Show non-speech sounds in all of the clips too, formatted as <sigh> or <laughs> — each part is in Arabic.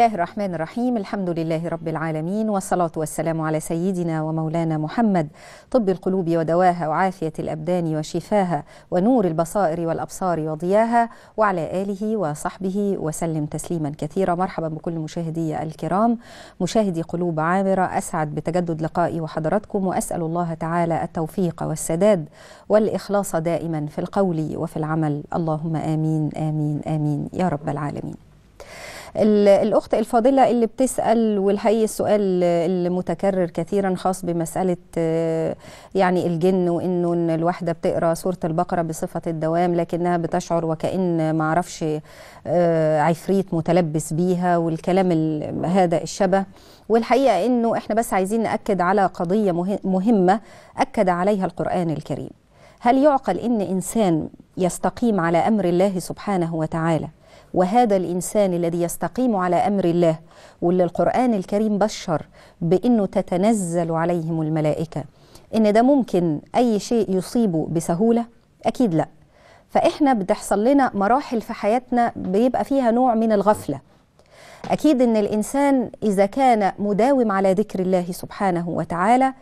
الله الرحمن الرحيم الحمد لله رب العالمين والصلاة والسلام على سيدنا ومولانا محمد طب القلوب ودواها وعافية الأبدان وشفاها ونور البصائر والأبصار وضياها وعلى آله وصحبه وسلم تسليما كثيرا مرحبا بكل مشاهدي الكرام مشاهدي قلوب عامرة أسعد بتجدد لقائي وحضراتكم وأسأل الله تعالى التوفيق والسداد والإخلاص دائما في القول وفي العمل اللهم آمين آمين آمين يا رب العالمين الأخت الفاضلة اللي بتسأل والحقيقة السؤال المتكرر كثيرا خاص بمسألة يعني الجن وإنه إن الواحدة بتقرأ سورة البقرة بصفة الدوام لكنها بتشعر وكأن معرفش آه، عفريت متلبس بيها والكلام هذا الشبه والحقيقة إنه إحنا بس عايزين نأكد على قضية مهمة أكد عليها القرآن الكريم هل يعقل إن إنسان يستقيم على أمر الله سبحانه وتعالى وهذا الإنسان الذي يستقيم على أمر الله واللي القرآن الكريم بشر بأنه تتنزل عليهم الملائكة إن ده ممكن أي شيء يصيبه بسهولة؟ أكيد لأ فإحنا بتحصل لنا مراحل في حياتنا بيبقى فيها نوع من الغفلة أكيد إن الإنسان إذا كان مداوم على ذكر الله سبحانه وتعالى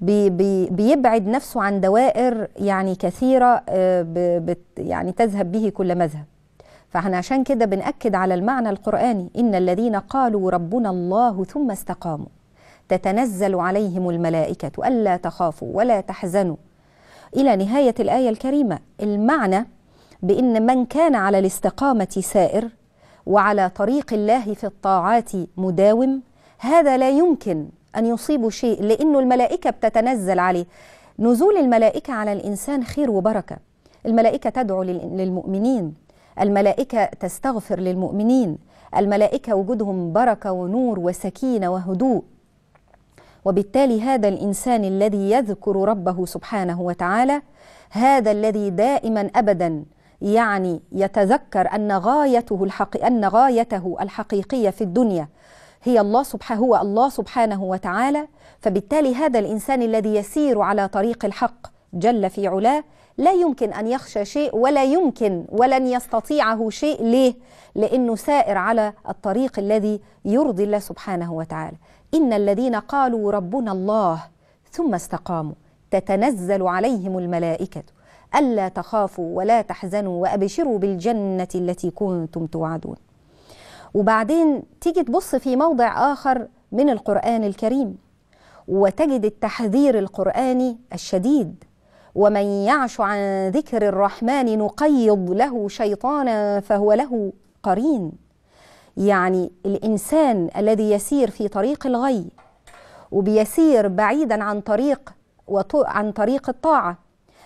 بي بي بيبعد نفسه عن دوائر يعني كثيرة آه، يعني تذهب به كل مذهب فاحنا عشان كده بنأكد على المعنى القرآني إن الذين قالوا ربنا الله ثم استقاموا تتنزل عليهم الملائكة ألا تخافوا ولا تحزنوا إلى نهاية الآية الكريمة المعنى بإن من كان على الاستقامة سائر وعلى طريق الله في الطاعات مداوم هذا لا يمكن أن يصيب شيء لأنه الملائكة بتتنزل عليه نزول الملائكة على الإنسان خير وبركة الملائكة تدعو للمؤمنين الملائكة تستغفر للمؤمنين الملائكة وجودهم بركة ونور وسكينة وهدوء وبالتالي هذا الإنسان الذي يذكر ربه سبحانه وتعالى هذا الذي دائما أبدا يعني يتذكر أن غايته الحق أن غايته الحقيقية في الدنيا هي الله سبحانه هو الله سبحانه وتعالى فبالتالي هذا الإنسان الذي يسير على طريق الحق جل في علاه لا يمكن أن يخشى شيء ولا يمكن ولن يستطيعه شيء ليه؟ لأنه سائر على الطريق الذي يرضي الله سبحانه وتعالى إن الذين قالوا ربنا الله ثم استقاموا تتنزل عليهم الملائكة ألا تخافوا ولا تحزنوا وأبشروا بالجنة التي كنتم توعدون وبعدين تيجي تبص في موضع آخر من القرآن الكريم وتجد التحذير القرآني الشديد ومن يعش عن ذكر الرحمن نقيض له شيطانا فهو له قرين يعني الانسان الذي يسير في طريق الغي وبيسير بعيدا عن طريق عن طريق الطاعه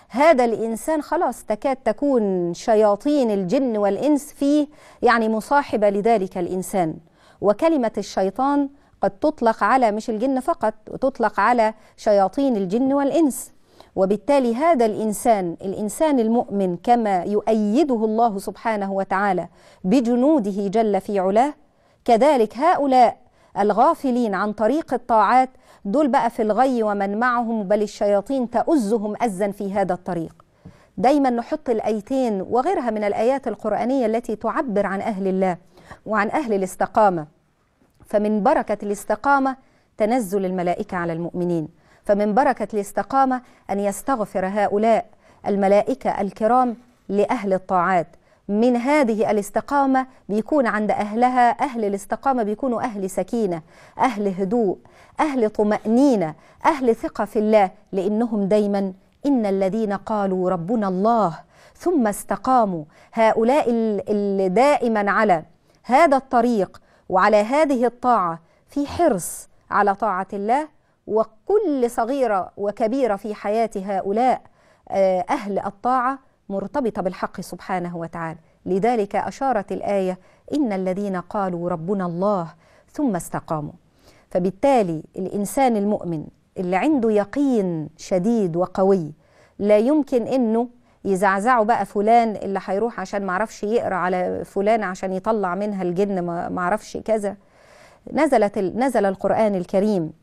هذا الانسان خلاص تكاد تكون شياطين الجن والانس فيه يعني مصاحبه لذلك الانسان وكلمه الشيطان قد تطلق على مش الجن فقط وتطلق على شياطين الجن والانس وبالتالي هذا الإنسان الإنسان المؤمن كما يؤيده الله سبحانه وتعالى بجنوده جل في علاه كذلك هؤلاء الغافلين عن طريق الطاعات دول بقى في الغي ومن معهم بل الشياطين تؤزهم أزا في هذا الطريق دايما نحط الآيتين وغيرها من الآيات القرآنية التي تعبر عن أهل الله وعن أهل الاستقامة فمن بركة الاستقامة تنزل الملائكة على المؤمنين فمن بركة الاستقامة أن يستغفر هؤلاء الملائكة الكرام لأهل الطاعات من هذه الاستقامة بيكون عند أهلها أهل الاستقامة بيكونوا أهل سكينة أهل هدوء أهل طمأنينة أهل ثقة في الله لأنهم دايما إن الذين قالوا ربنا الله ثم استقاموا هؤلاء اللي دائما على هذا الطريق وعلى هذه الطاعة في حرص على طاعة الله وكل صغيرة وكبيرة في حياة هؤلاء آه، أهل الطاعة مرتبطة بالحق سبحانه وتعالى لذلك أشارت الآية إن الذين قالوا ربنا الله ثم استقاموا فبالتالي الإنسان المؤمن اللي عنده يقين شديد وقوي لا يمكن إنه يزعزعوا بقى فلان اللي هيروح عشان معرفش يقرا على فلان عشان يطلع منها الجن معرفش كذا نزلت نزل القرآن الكريم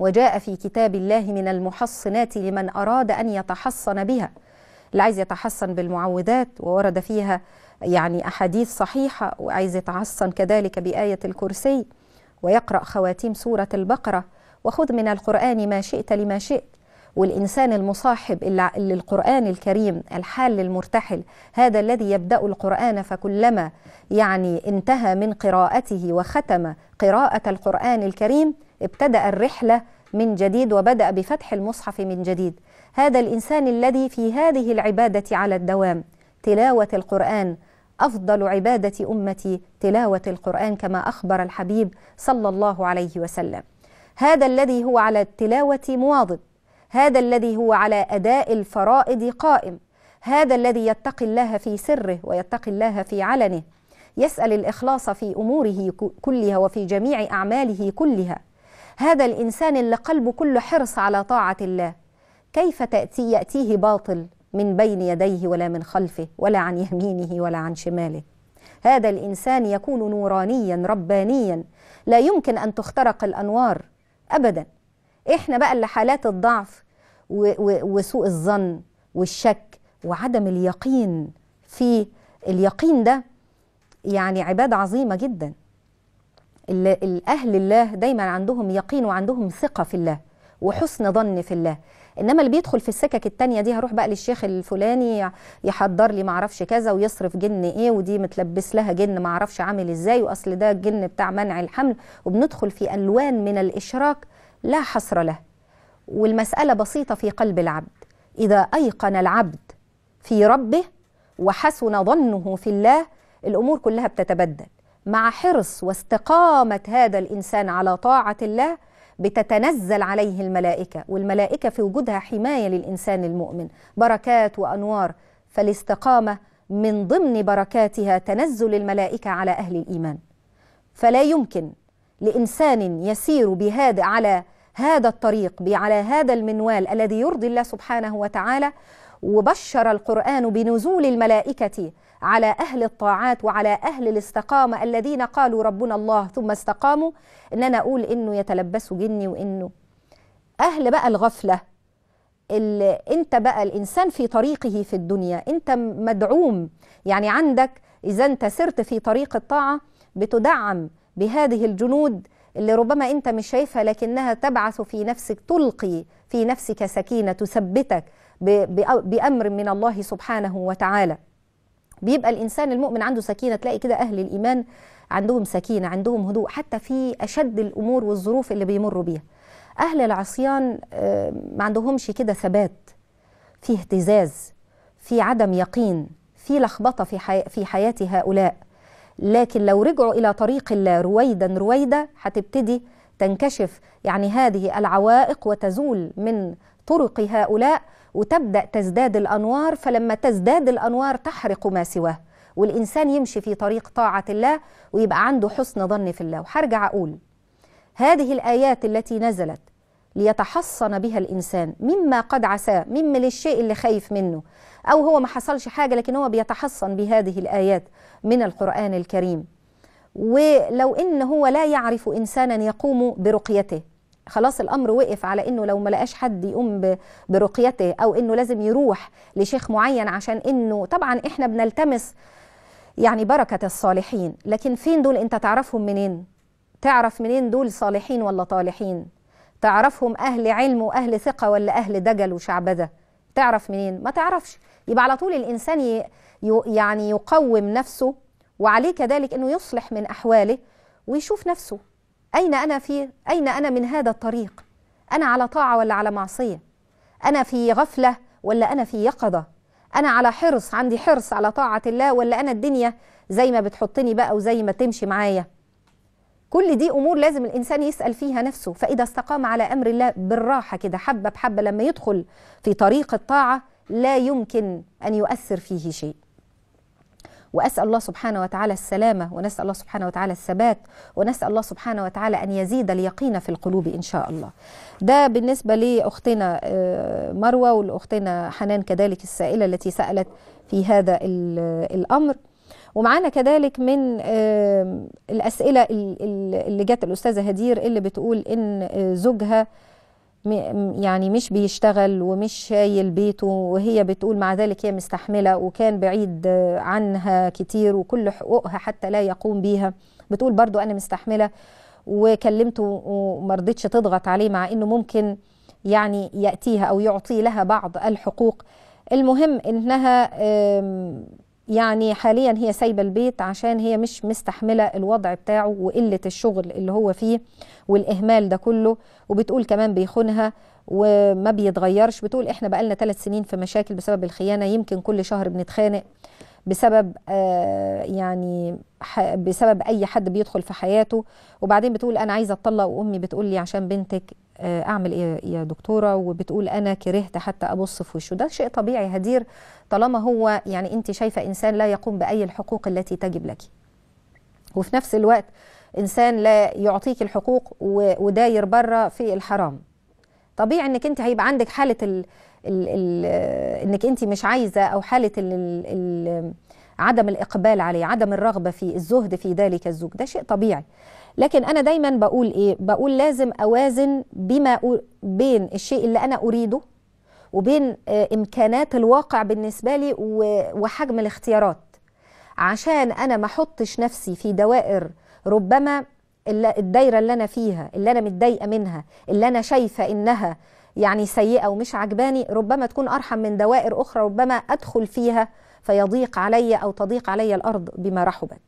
وجاء في كتاب الله من المحصنات لمن أراد أن يتحصن بها اللي عايز يتحصن بالمعوذات وورد فيها يعني أحاديث صحيحة وعايز يتحصن كذلك بآية الكرسي ويقرأ خواتيم سورة البقرة وخذ من القرآن ما شئت لما شئت والإنسان المصاحب اللي القرآن الكريم الحال المرتحل هذا الذي يبدأ القرآن فكلما يعني انتهى من قراءته وختم قراءة القرآن الكريم ابتدأ الرحلة من جديد وبدأ بفتح المصحف من جديد هذا الإنسان الذي في هذه العبادة على الدوام تلاوة القرآن أفضل عبادة أمتي تلاوة القرآن كما أخبر الحبيب صلى الله عليه وسلم هذا الذي هو على التلاوة مواظب هذا الذي هو على أداء الفرائض قائم هذا الذي يتقي الله في سره ويتقي الله في علنه يسأل الإخلاص في أموره كلها وفي جميع أعماله كلها هذا الإنسان اللي قلبه كله حرص على طاعة الله كيف تأتي يأتيه باطل من بين يديه ولا من خلفه ولا عن يمينه ولا عن شماله هذا الإنسان يكون نورانيا ربانيا لا يمكن أن تخترق الأنوار أبدا إحنا بقى اللي حالات الضعف وسوء الظن والشك وعدم اليقين في اليقين ده يعني عبادة عظيمة جدا الأهل الله دايما عندهم يقين وعندهم ثقة في الله وحسن ظن في الله انما اللي بيدخل في السكك التانية دي هروح بقى للشيخ الفلاني يحضر لي معرفش كذا ويصرف جن ايه ودي متلبس لها جن معرفش عامل ازاي واصل ده الجن بتاع منع الحمل وبندخل في الوان من الاشراك لا حصر له والمسألة بسيطة في قلب العبد إذا أيقن العبد في ربه وحسن ظنه في الله الأمور كلها بتتبدل مع حرص واستقامة هذا الإنسان على طاعة الله بتتنزل عليه الملائكة والملائكة في وجودها حماية للإنسان المؤمن بركات وأنوار فالاستقامة من ضمن بركاتها تنزل الملائكة على أهل الإيمان فلا يمكن لإنسان يسير بهذا على هذا الطريق على هذا المنوال الذي يرضي الله سبحانه وتعالى وبشر القرآن بنزول الملائكة على أهل الطاعات وعلى أهل الاستقامة الذين قالوا ربنا الله ثم استقاموا إن أنا أقول إنه يتلبسوا جني وإنه أهل بقى الغفلة انت بقى الانسان في طريقه في الدنيا انت مدعوم يعني عندك اذا انت سرت في طريق الطاعه بتدعم بهذه الجنود اللي ربما انت مش شايفها لكنها تبعث في نفسك تلقي في نفسك سكينه تثبتك بامر من الله سبحانه وتعالى بيبقى الانسان المؤمن عنده سكينه تلاقي كده اهل الايمان عندهم سكينه عندهم هدوء حتى في اشد الامور والظروف اللي بيمروا بيها اهل العصيان آه، ما عندهمش كده ثبات في اهتزاز في عدم يقين في لخبطه في حي في حياه هؤلاء لكن لو رجعوا الى طريق الله رويدا رويدا هتبتدي تنكشف يعني هذه العوائق وتزول من طرق هؤلاء وتبدأ تزداد الأنوار فلما تزداد الأنوار تحرق ما سواه والإنسان يمشي في طريق طاعة الله ويبقى عنده حسن ظن في الله وهرجع أقول هذه الآيات التي نزلت ليتحصن بها الإنسان مما قد عساه مما للشيء اللي خايف منه أو هو ما حصلش حاجة لكن هو بيتحصن بهذه الآيات من القرآن الكريم ولو إن هو لا يعرف إنسانا يقوم برقيته خلاص الامر وقف على انه لو ما لقاش حد يقوم برقيته او انه لازم يروح لشيخ معين عشان انه طبعا احنا بنلتمس يعني بركه الصالحين لكن فين دول انت تعرفهم منين تعرف منين دول صالحين ولا طالحين تعرفهم اهل علم واهل ثقه ولا اهل دجل وشعبذه تعرف منين ما تعرفش يبقى على طول الانسان ي... يعني يقوم نفسه وعليه كذلك انه يصلح من احواله ويشوف نفسه أين أنا في أين أنا من هذا الطريق؟ أنا على طاعة ولا على معصية؟ أنا في غفلة ولا أنا في يقظة؟ أنا على حرص عندي حرص على طاعة الله ولا أنا الدنيا زي ما بتحطني بقى وزي ما تمشي معايا؟ كل دي أمور لازم الإنسان يسأل فيها نفسه فإذا استقام على أمر الله بالراحة كده حبة بحبة لما يدخل في طريق الطاعة لا يمكن أن يؤثر فيه شيء وأسأل الله سبحانه وتعالى السلامة ونسأل الله سبحانه وتعالى الثبات ونسأل الله سبحانه وتعالى أن يزيد اليقين في القلوب إن شاء الله ده بالنسبة لأختنا آه، مروة ولأختنا حنان كذلك السائلة التي سألت في هذا الأمر ومعانا كذلك من آه، الأسئلة اللي جت الأستاذة هدير اللي بتقول إن آه، زوجها يعني مش بيشتغل ومش شايل بيته وهي بتقول مع ذلك هي مستحملة وكان بعيد عنها كتير وكل حقوقها حتى لا يقوم بيها بتقول برضو أنا مستحملة وكلمته ومرضتش تضغط عليه مع أنه ممكن يعني يأتيها أو يعطي لها بعض الحقوق المهم أنها يعني حاليا هي سايبه البيت عشان هي مش مستحمله الوضع بتاعه وقله الشغل اللي هو فيه والاهمال ده كله وبتقول كمان بيخونها وما بيتغيرش بتقول احنا بقالنا ثلاث سنين في مشاكل بسبب الخيانه يمكن كل شهر بنتخانق بسبب آه يعني بسبب اي حد بيدخل في حياته وبعدين بتقول انا عايزه اتطلق وامي بتقول لي عشان بنتك آه، اعمل ايه يا دكتوره وبتقول انا كرهت حتى ابص في وشه ده شيء طبيعي هدير طالما هو يعني انت شايفه انسان لا يقوم باي الحقوق التي تجب لك وفي نفس الوقت انسان لا يعطيك الحقوق وداير بره في الحرام طبيعي انك انت هيبقى عندك حاله الـ الـ الـ انك انت مش عايزه او حاله الـ الـ عدم الاقبال عليه عدم الرغبه في الزهد في ذلك الزوج ده شيء طبيعي لكن انا دايما بقول ايه بقول لازم اوازن بما بين الشيء اللي انا اريده وبين آه، امكانات الواقع بالنسبه لي وحجم الاختيارات عشان انا ما احطش نفسي في دوائر ربما الدايره اللي انا فيها اللي انا متضايقه منها اللي انا شايفه انها يعني سيئه ومش عجباني ربما تكون ارحم من دوائر اخرى ربما ادخل فيها فيضيق علي او تضيق علي الارض بما رحبت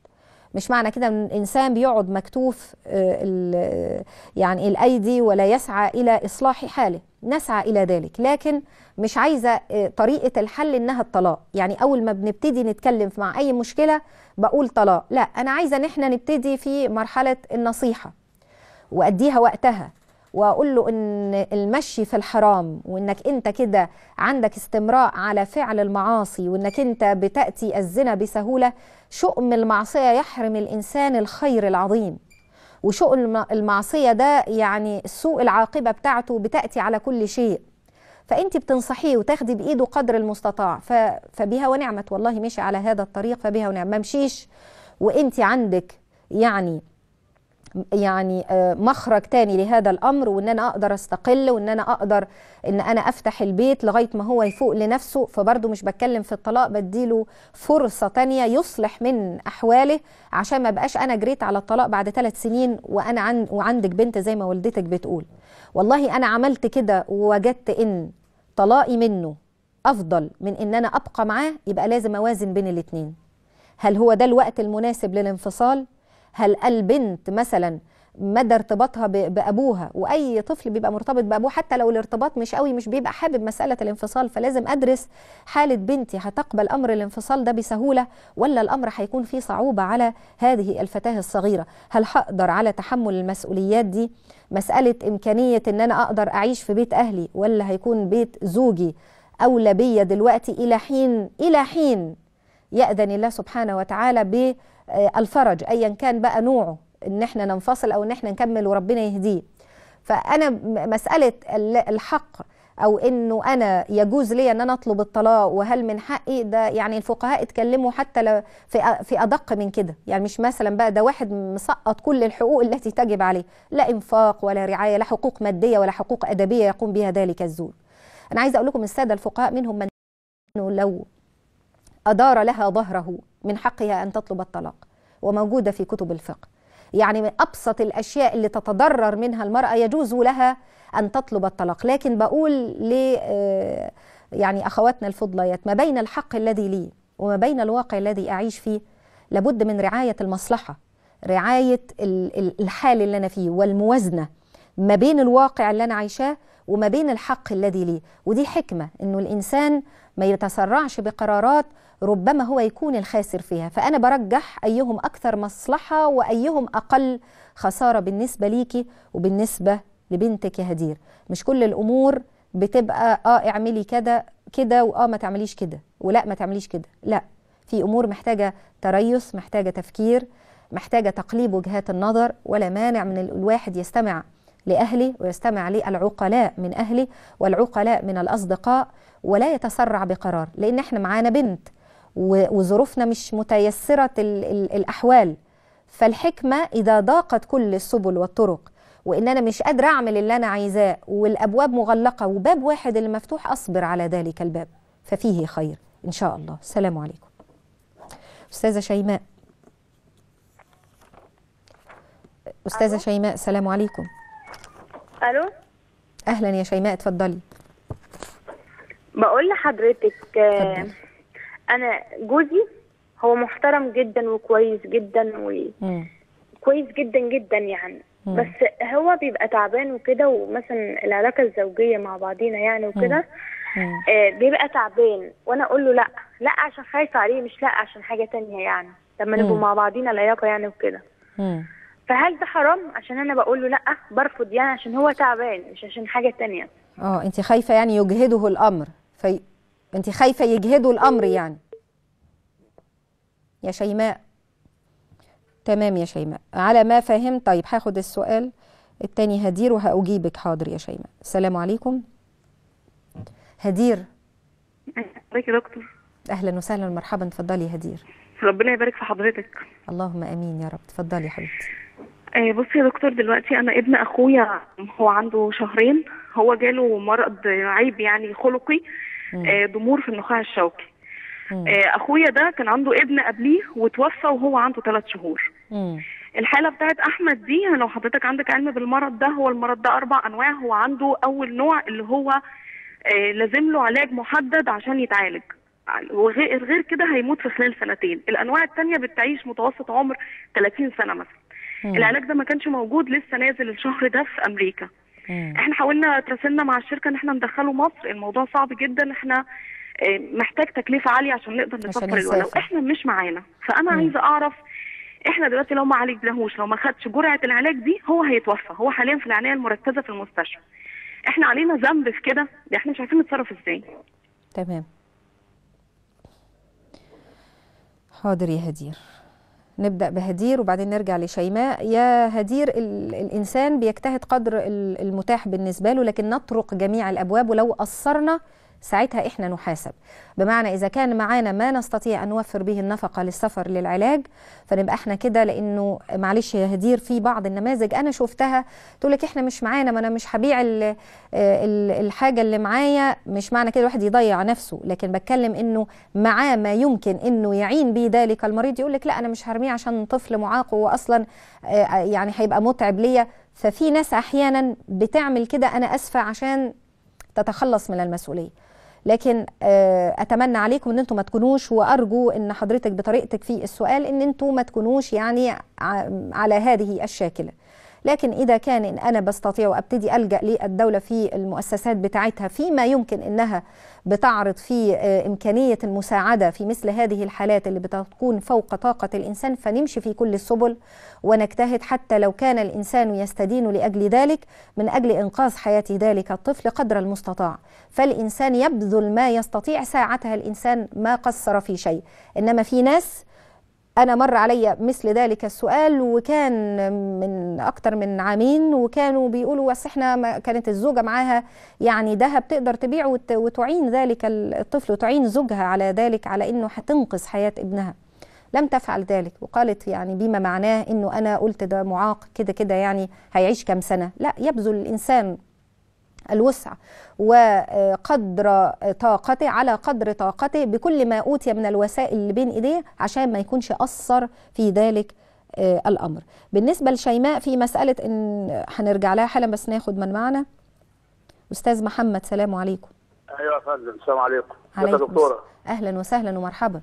مش معنى كده ان الانسان بيقعد مكتوف آه، يعني الايدي ولا يسعى الى اصلاح حاله نسعى الى ذلك لكن مش عايزه آه، طريقه الحل انها الطلاق يعني اول ما بنبتدي نتكلم مع اي مشكله بقول طلاق لا انا عايزه ان احنا نبتدي في مرحله النصيحه واديها وقتها واقول له ان المشي في الحرام وانك انت كده عندك استمراء على فعل المعاصي وانك انت بتاتي الزنا بسهوله شؤم المعصيه يحرم الانسان الخير العظيم وشؤم المعصيه ده يعني سوء العاقبه بتاعته بتاتي على كل شيء فانت بتنصحيه وتاخدي بايده قدر المستطاع فبها ونعمت والله مشي على هذا الطريق فبها ونعمه ما مشيش وانت عندك يعني يعني آه، مخرج تاني لهذا الامر وان انا اقدر استقل وان انا اقدر ان انا افتح البيت لغايه ما هو يفوق لنفسه فبرضه مش بتكلم في الطلاق بديله فرصه تانية يصلح من احواله عشان ما بقاش انا جريت على الطلاق بعد ثلاث سنين وانا عن وعندك بنت زي ما والدتك بتقول والله انا عملت كده ووجدت ان طلاقي منه افضل من ان انا ابقى معاه يبقى لازم اوازن بين الاثنين هل هو ده الوقت المناسب للانفصال هل البنت مثلا مدى ارتباطها بابوها واي طفل بيبقى مرتبط بابوه حتى لو الارتباط مش قوي مش بيبقى حابب مساله الانفصال فلازم ادرس حاله بنتي هتقبل امر الانفصال ده بسهوله ولا الامر هيكون فيه صعوبه على هذه الفتاه الصغيره هل هقدر على تحمل المسؤوليات دي مساله امكانيه ان انا اقدر اعيش في بيت اهلي ولا هيكون بيت زوجي اولى بيا دلوقتي الى حين الى حين ياذن الله سبحانه وتعالى ب آه، الفرج ايا كان بقى نوعه ان احنا ننفصل او ان احنا نكمل وربنا يهديه فانا مساله الحق او انه انا يجوز لي ان انا اطلب الطلاق وهل من حقي ده يعني الفقهاء اتكلموا حتى في في ادق من كده يعني مش مثلا بقى ده واحد مسقط كل الحقوق التي تجب عليه لا انفاق ولا رعايه لا حقوق ماديه ولا حقوق ادبيه يقوم بها ذلك الزوج انا عايزه اقول لكم الساده الفقهاء منهم من لو ادار لها ظهره من حقها أن تطلب الطلاق وموجودة في كتب الفقه يعني من أبسط الأشياء اللي تتضرر منها المرأة يجوز لها أن تطلب الطلاق لكن بقول ل آه، يعني أخواتنا الفضليات ما بين الحق الذي لي وما بين الواقع الذي أعيش فيه لابد من رعاية المصلحة رعاية الحال اللي أنا فيه والموازنة ما بين الواقع اللي أنا عايشاه وما بين الحق الذي لي ودي حكمة إنه الإنسان ما يتسرعش بقرارات ربما هو يكون الخاسر فيها فأنا برجح أيهم أكثر مصلحة وأيهم أقل خسارة بالنسبة ليكي وبالنسبة لبنتك يا هدير مش كل الأمور بتبقى آه اعملي كده كده وآه ما تعمليش كده ولا ما تعمليش كده لا في أمور محتاجة تريث محتاجة تفكير محتاجة تقليب وجهات النظر ولا مانع من الواحد يستمع لأهله ويستمع للعقلاء من أهله والعقلاء من الأصدقاء ولا يتسرع بقرار لأن احنا معانا بنت وظروفنا مش متيسرة الأحوال فالحكمة إذا ضاقت كل السبل والطرق وإن أنا مش قادرة أعمل اللي أنا عايزاه والأبواب مغلقة وباب واحد اللي مفتوح أصبر على ذلك الباب ففيه خير إن شاء الله السلام عليكم أستاذة شيماء أستاذة شيماء السلام عليكم ألو أهلا يا شيماء اتفضلي بقول لحضرتك آه، انا جوزي هو محترم جدا وكويس جدا وكويس جدا جدا يعني مم. بس هو بيبقى تعبان وكده ومثلا العلاقه الزوجيه مع بعضينا يعني وكده آه بيبقى تعبان وانا اقول له لا لا عشان خايفه عليه مش لا عشان حاجه تانية يعني لما نبقوا مع بعضينا العلاقه يعني وكده فهل ده حرام عشان انا بقول له لا برفض يعني عشان هو تعبان مش عشان حاجه تانية اه انت خايفه يعني يجهده الامر في انت خايفه يجهده الامر إيه؟ يعني يا شيماء تمام يا شيماء على ما فهم طيب هاخد السؤال التاني هدير وهأجيبك حاضر يا شيماء السلام عليكم هدير ازيك يا دكتور اهلا وسهلا مرحبا اتفضلي يا هدير ربنا يبارك في حضرتك اللهم امين يا رب اتفضلي يا حبيبتي آه، بصي يا دكتور دلوقتي انا ابن اخويا هو عنده شهرين هو جاله مرض عيب يعني خلقي ضمور آه، في النخاع الشوكي آه، اخويا ده كان عنده ابن قبليه وتوفى وهو عنده ثلاث شهور الحاله بتاعت احمد دي لو حضرتك عندك علم بالمرض ده هو المرض ده اربع انواع هو عنده اول نوع اللي هو آه، لازم له علاج محدد عشان يتعالج وغير غير كده هيموت في خلال سنتين الانواع الثانيه بتعيش متوسط عمر 30 سنه مثلا العلاج ده ما كانش موجود لسه نازل الشهر ده في امريكا احنا حاولنا تراسلنا مع الشركه ان احنا ندخله مصر الموضوع صعب جدا احنا آه، محتاج تكلفه عاليه عشان نقدر نسفر الولد واحنا مش معانا فانا مم. عايزه اعرف احنا دلوقتي لو ما عالجناهوش لو ما خدش جرعه العلاج دي هو هيتوفى هو حاليا في العنايه المركزه في المستشفى احنا علينا ذنب في كده ده احنا مش عارفين نتصرف ازاي تمام حاضر يا هدير نبدا بهدير وبعدين نرجع لشيماء يا هدير الانسان بيجتهد قدر المتاح بالنسبه له لكن نطرق جميع الابواب ولو اثرنا ساعتها إحنا نحاسب بمعنى إذا كان معانا ما نستطيع أن نوفر به النفقة للسفر للعلاج فنبقى إحنا كده لأنه معلش يا هدير في بعض النماذج أنا شفتها تقول لك إحنا مش معانا ما أنا مش هبيع آه، الحاجة اللي معايا مش معنى كده الواحد يضيع نفسه لكن بتكلم إنه معاه ما يمكن إنه يعين به ذلك المريض يقول لك لا أنا مش هرميه عشان طفل معاق وأصلا آه، آه، يعني هيبقى متعب ليا ففي ناس احيانا بتعمل كده انا اسفه عشان تتخلص من المسؤوليه لكن آه، اتمنى عليكم ان انتم ما تكونوش وارجو ان حضرتك بطريقتك في السؤال ان انتم ما تكونوش يعني على هذه الشاكله لكن إذا كان إن أنا بستطيع وأبتدي ألجأ للدولة في المؤسسات بتاعتها فيما يمكن أنها بتعرض في آه، إمكانية المساعدة في مثل هذه الحالات اللي بتكون فوق طاقة الإنسان فنمشي في كل السبل ونجتهد حتى لو كان الإنسان يستدين لأجل ذلك من أجل إنقاذ حياة ذلك الطفل قدر المستطاع فالإنسان يبذل ما يستطيع ساعتها الإنسان ما قصر في شيء إنما في ناس أنا مر عليا مثل ذلك السؤال وكان من أكتر من عامين وكانوا بيقولوا بس إحنا كانت الزوجة معاها يعني ذهب تقدر تبيعه وتعين ذلك الطفل وتعين زوجها على ذلك على إنه هتنقذ حياة ابنها لم تفعل ذلك وقالت يعني بما معناه إنه أنا قلت ده معاق كده كده يعني هيعيش كام سنة لا يبذل الإنسان الوسع وقدر طاقته على قدر طاقته بكل ما أوتي من الوسائل اللي بين إيديه عشان ما يكونش أثر في ذلك آه، الأمر بالنسبة لشيماء في مسألة إن هنرجع لها حالا بس ناخد من معنا أستاذ محمد سلام عليكم أيوة يا فندم السلام عليكم يا دكتورة أهلا وسهلا ومرحبا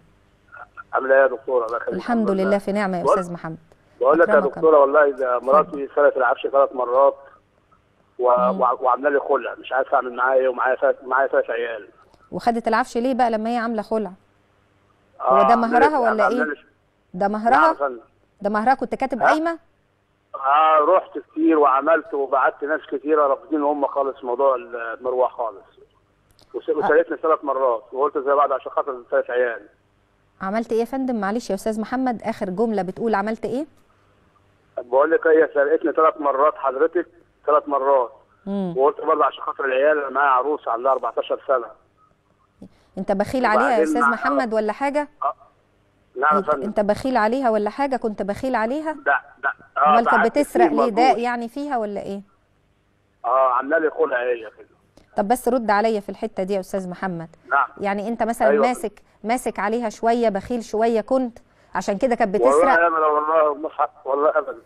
عاملة إيه يا دكتورة الحمد لله في نعمة يا أستاذ محمد بقول لك يا دكتورة والله ده مراتي خلت العفش ثلاث مرات وعامله لي خلع مش عارف اعمل معايا ايه ومعايا معايا ثلاث عيال وخدت العفش ليه بقى لما هي عامله خلع؟ هو ده آه، مهرها ولا ايه؟ ده مهرها؟ ده مهرها كنت كاتب قايمه؟ اه رحت كتير وعملت وبعت ناس كتيره رافضين هم خالص موضوع المروحه خالص وسالتني آه. ثلاث مرات وقلت زي بعض عشان خاطر ثلاث عيال عملت ايه يا فندم معلش يا استاذ محمد اخر جمله بتقول عملت ايه؟ بقول لك إيه، هي سرقتني ثلاث مرات حضرتك ثلاث مرات مم. وقلت برضه عشان خاطر العيال انا معايا عروسه عندها 14 سنه انت بخيل عليها يا استاذ محمد ولا حاجه؟ أه. لا انت بخيل عليها ولا حاجه كنت بخيل عليها؟ لا لا آه، امال كانت بتسرق ليه ده يعني فيها ولا ايه؟ اه عامله لي خلع هي كده طب بس رد عليا في الحته دي يا استاذ محمد نعم يعني انت مثلا أيوة. ماسك ماسك عليها شويه بخيل شويه كنت عشان كده كانت بتسرق والله ابدا والله والله ابدا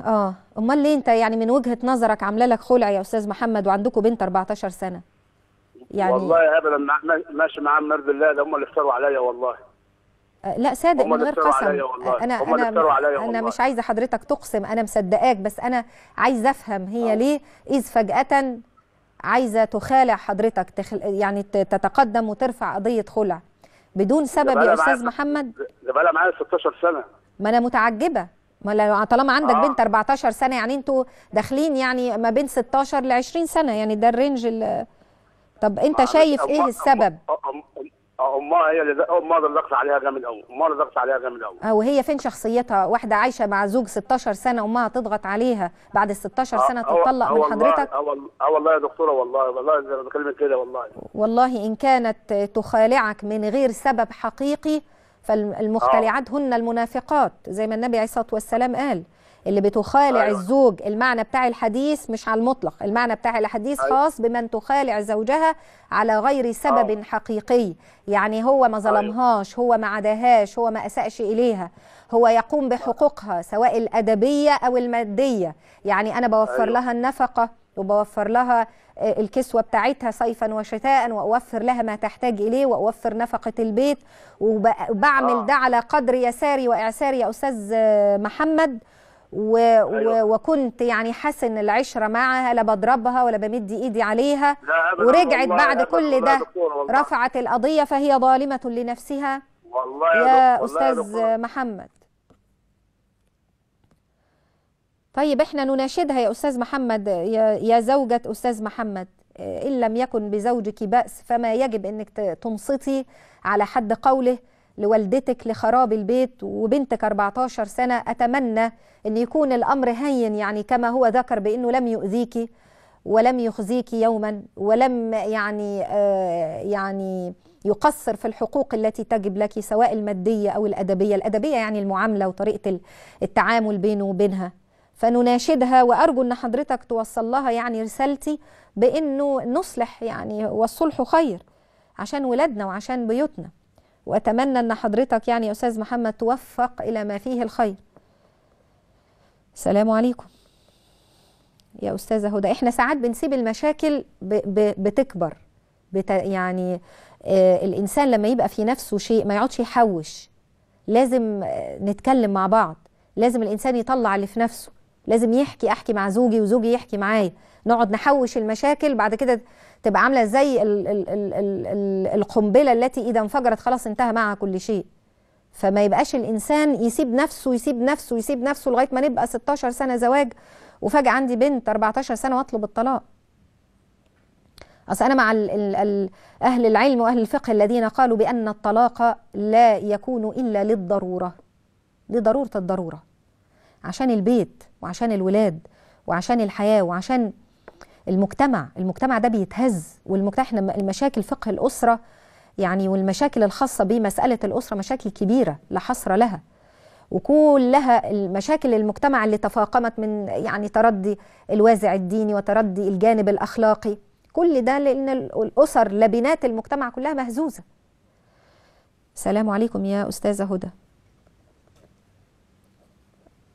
اه امال ليه انت يعني من وجهه نظرك عامله لك خلع يا استاذ محمد وعندكم بنت 14 سنه يعني والله ابدا ماشي معاهم مرض الله ده هم اللي افتروا عليا والله آه، لا صادق من غير قسم انا انا انا والله. مش عايزه حضرتك تقسم انا مصدقاك بس انا عايزه افهم هي أوه. ليه اذ فجاه عايزه تخالع حضرتك تخل... يعني تتقدم وترفع قضيه خلع بدون سبب يا استاذ محمد ده بقى معايا 16 سنه ما انا متعجبه ما لو آه، طالما عندك آه. بنت 14 سنه يعني انتوا داخلين يعني ما بين 16 ل 20 سنه يعني ده الرينج اللي... طب انت آه شايف أم ايه السبب؟ امها آه، آه، هي اللي امها اللي ضغط عليها جامد قوي امها اللي ضغط عليها جامد قوي اه وهي فين شخصيتها واحده عايشه مع زوج 16 سنه امها تضغط عليها بعد ال 16 سنه تتطلق من حضرتك اه والله يا دكتوره والله والله انا بكلمك كده والله والله ان كانت تخالعك من غير سبب حقيقي فالمختلعات آه. هن المنافقات زي ما النبي عليه الصلاه والسلام قال اللي بتخالع أيوة. الزوج المعنى بتاع الحديث مش على المطلق المعنى بتاع الحديث أيوة. خاص بمن تخالع زوجها على غير سبب أوه. حقيقي يعني هو ما أيوة. ظلمهاش هو ما عداهاش هو ما أسأش إليها هو يقوم بحقوقها سواء الأدبية أو المادية يعني أنا بوفر أيوة. لها النفقة وبوفر لها آه، الكسوة بتاعتها صيفا وشتاء وأوفر لها ما تحتاج إليه وأوفر نفقة البيت وبعمل آه. ده على قدر يساري وإعساري يا أستاذ محمد و أيوة. وكنت يعني حسن العشره معها لا بضربها ولا بمد ايدي عليها ورجعت بعد كل ده رفعت القضيه فهي ظالمه لنفسها والله يا, يا استاذ محمد طيب احنا نناشدها يا استاذ محمد يا زوجة استاذ محمد إيه، ان لم يكن بزوجك بأس فما يجب انك تنصتي على حد قوله لوالدتك لخراب البيت وبنتك 14 سنة أتمنى أن يكون الأمر هين يعني كما هو ذكر بأنه لم يؤذيكي ولم يخزيكي يوما ولم يعني آه يعني يقصر في الحقوق التي تجب لك سواء المادية أو الأدبية الأدبية يعني المعاملة وطريقة التعامل بينه وبينها فنناشدها وأرجو أن حضرتك توصل لها يعني رسالتي بأنه نصلح يعني والصلح خير عشان ولادنا وعشان بيوتنا وأتمنى أن حضرتك يعني يا أستاذ محمد توفق إلى ما فيه الخير السلام عليكم يا أستاذة هدى إحنا ساعات بنسيب المشاكل ب ب بتكبر بت يعني آه الإنسان لما يبقى في نفسه شيء ما يقعدش يحوش لازم آه، نتكلم مع بعض لازم الإنسان يطلع اللي في نفسه لازم يحكي احكي مع زوجي وزوجي يحكي معايا نقعد نحوش المشاكل بعد كده تبقى عامله زي الـ الـ الـ الـ القنبله التي اذا انفجرت خلاص انتهى معها كل شيء فما يبقاش الانسان يسيب نفسه يسيب نفسه يسيب نفسه لغايه ما نبقى 16 سنه زواج وفجاه عندي بنت 14 سنه واطلب الطلاق اصل انا مع الـ الـ الـ اهل العلم واهل الفقه الذين قالوا بان الطلاق لا يكون الا للضروره لضروره الضروره عشان البيت وعشان الولاد وعشان الحياة وعشان المجتمع المجتمع ده بيتهز والمجتمع احنا المشاكل فقه الأسرة يعني والمشاكل الخاصة بمسألة الأسرة مشاكل كبيرة لا حصر لها وكلها المشاكل المجتمع اللي تفاقمت من يعني تردي الوازع الديني وتردي الجانب الأخلاقي كل ده لأن الأسر لبنات المجتمع كلها مهزوزة سلام عليكم يا أستاذة هدى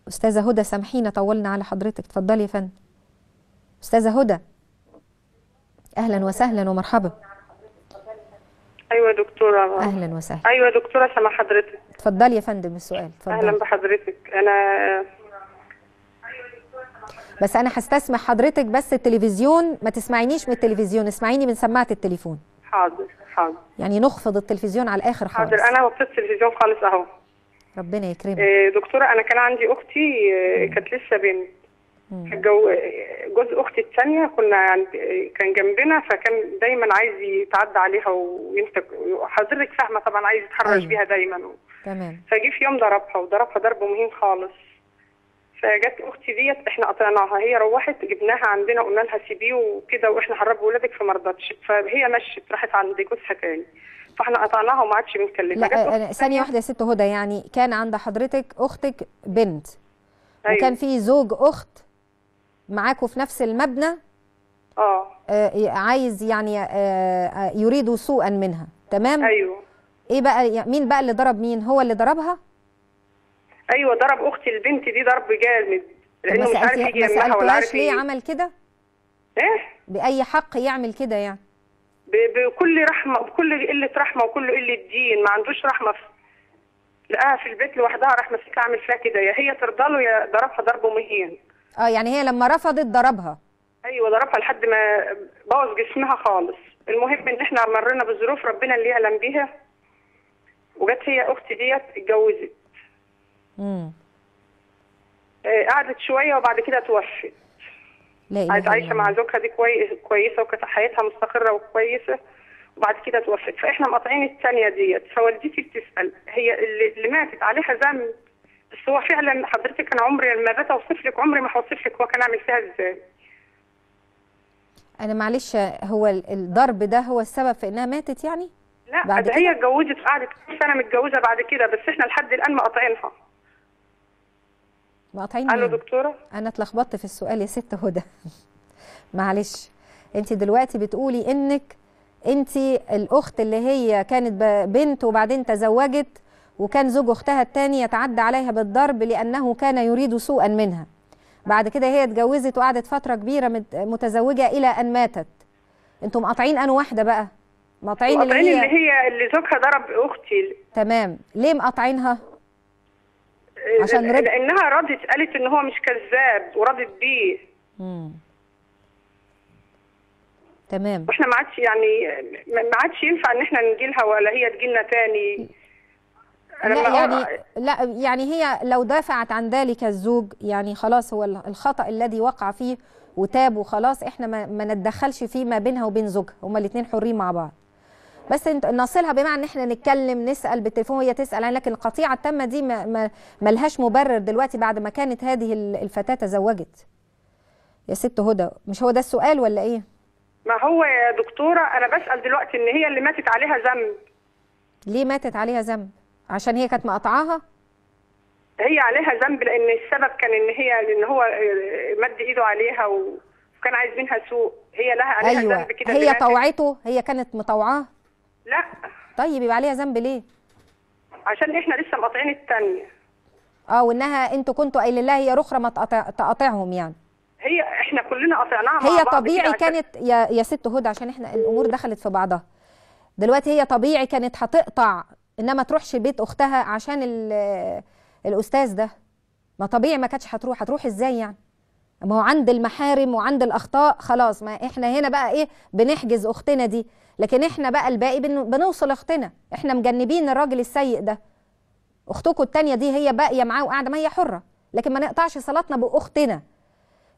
أستاذة هدى سامحينا طولنا على حضرتك اتفضلي يا فندم أستاذة هدى أهلا وسهلا ومرحبا أيوة دكتورة أهلا وسهلا أيوة دكتورة سامع حضرتك اتفضلي يا فندم السؤال اتفضلي أهلا بحضرتك أنا بس أنا هستسمع حضرتك بس التلفزيون ما تسمعينيش من التلفزيون اسمعيني من سماعة التليفون حاضر حاضر يعني نخفض التلفزيون على الآخر خالص حاضر أنا وقفت التلفزيون خالص أهو ربنا يكرمك آه، دكتوره انا كان عندي اختي آه، كانت لسه بنت جو... جوز اختي الثانيه كنا يعني كان جنبنا فكان دايما عايز يتعدى عليها ويمسك حضرتك فاهمه طبعا عايز يتحرش أيوه. بيها دايما و... تمام فجه في يوم ضربها وضربها ضرب مهين خالص فجت اختي ديت احنا قطعناها هي روحت جبناها عندنا قلنا لها سيبيه وكده واحنا هنربي ولادك فما رضتش فهي مشت راحت عند جوزها تاني فاحنا قطعناها وما عادش بنكلمها لا ثانيه واحده يا ست هدى يعني كان عند حضرتك اختك بنت أيوة. وكان في زوج اخت معاكوا في نفس المبنى اه, آه، عايز يعني آه, آه، يريد سوءا منها تمام ايوه ايه بقى مين بقى اللي ضرب مين هو اللي ضربها ايوه ضرب اختي البنت دي ضرب جامد لانه مش عارف يجي يعملها ولا عارف ليه إيه. عمل كده ايه باي حق يعمل كده يعني بكل رحمه بكل قله رحمه وكل قله دين ما عندوش رحمه في لقاها في البيت لوحدها راح ماسكها عامل فيها كده يا هي ترضى له يا ضربها ضرب مهين اه يعني هي لما رفضت ضربها ايوه ضربها لحد ما بوظ جسمها خالص المهم ان احنا مرينا بظروف ربنا اللي يعلم بيها وجت هي اختي ديت اتجوزت امم آه قعدت شويه وبعد كده توفت لا كانت عايشه مع زوجها دي كويس كويسه وكانت حياتها مستقره وكويسه وبعد كده توفت فاحنا مقاطعين الثانيه ديت فوالدتي بتسال هي اللي ماتت عليها ذنب بس هو فعلا حضرتك انا عمري لما بات اوصف لك عمري ما هوصف لك هو كان عامل فيها ازاي انا معلش هو الضرب ده هو السبب في انها ماتت يعني لا بعد هي اتجوزت قعدت سنه متجوزه بعد كده بس احنا لحد الان مقاطعينها مقاطعين الو دكتوره انا اتلخبطت في السؤال يا ست هدى <laughs> معلش انت دلوقتي بتقولي انك انت الاخت اللي هي كانت بنت وبعدين تزوجت وكان زوج اختها الثاني يتعدى عليها بالضرب لانه كان يريد سوءا منها بعد كده هي اتجوزت وقعدت فتره كبيره متزوجه الى ان ماتت انتوا مقاطعين انو واحده بقى مقاطعين اللي هي اللي هي اللي زوجها ضرب اختي تمام ليه مقاطعينها عشان رد... لانها ردت قالت ان هو مش كذاب وردت بيه امم تمام واحنا ما عادش يعني ما عادش ينفع ان احنا نجي لها ولا هي تجي لنا تاني لا يعني لا يعني هي لو دافعت عن ذلك الزوج يعني خلاص هو الخطا الذي وقع فيه وتاب وخلاص احنا ما, ما نتدخلش فيه ما بينها وبين زوجها هما الاثنين حرين مع بعض بس نصلها بمعنى ان احنا نتكلم نسال بالتليفون وهي تسال لكن القطيعه التامه دي ملهاش مبرر دلوقتي بعد ما كانت هذه الفتاه تزوجت يا ست هدى مش هو ده السؤال ولا ايه ما هو يا دكتوره انا بسال دلوقتي ان هي اللي ماتت عليها ذنب ليه ماتت عليها ذنب عشان هي كانت مقطعاها هي عليها ذنب لان السبب كان ان هي ان هو آه، مد ايده عليها وكان عايز منها سوء هي لها عليها أيوة. ذنب كده هي طوعته هي كانت مطوعاه لا طيب يبقى عليها ذنب ليه؟ عشان احنا لسه مقاطعين الثانيه اه وانها انتوا كنتوا قايلين لها هي رخره ما تقاطعهم يعني هي احنا كلنا قاطعناها هي طبيعي كانت يا يا ست هدى عشان احنا الامور دخلت في بعضها دلوقتي هي طبيعي كانت هتقطع انما تروحش بيت اختها عشان الاستاذ ده ما طبيعي ما كانتش هتروح هتروح ازاي يعني ما هو عند المحارم وعند الاخطاء خلاص ما احنا هنا بقى ايه بنحجز اختنا دي لكن احنا بقى الباقي بنوصل اختنا احنا مجنبين الراجل السيء ده اختكم التانية دي هي باقيه معاه وقاعده ما هي حره لكن ما نقطعش صلاتنا باختنا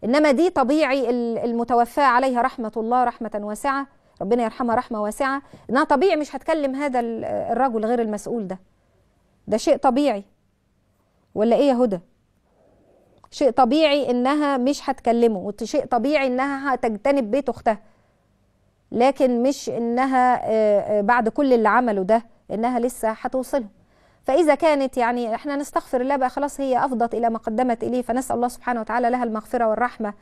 انما دي طبيعي المتوفى عليها رحمه الله رحمه واسعه ربنا يرحمها رحمه واسعه انها طبيعي مش هتكلم هذا الرجل غير المسؤول ده ده شيء طبيعي ولا ايه يا هدى شيء طبيعي انها مش هتكلمه وشيء طبيعي انها هتجتنب بيت اختها لكن مش انها آه، آه، بعد كل اللي عمله ده انها لسه هتوصله فاذا كانت يعني احنا نستغفر الله بقى خلاص هي افضت الى ما قدمت اليه فنسال الله سبحانه وتعالى لها المغفره والرحمه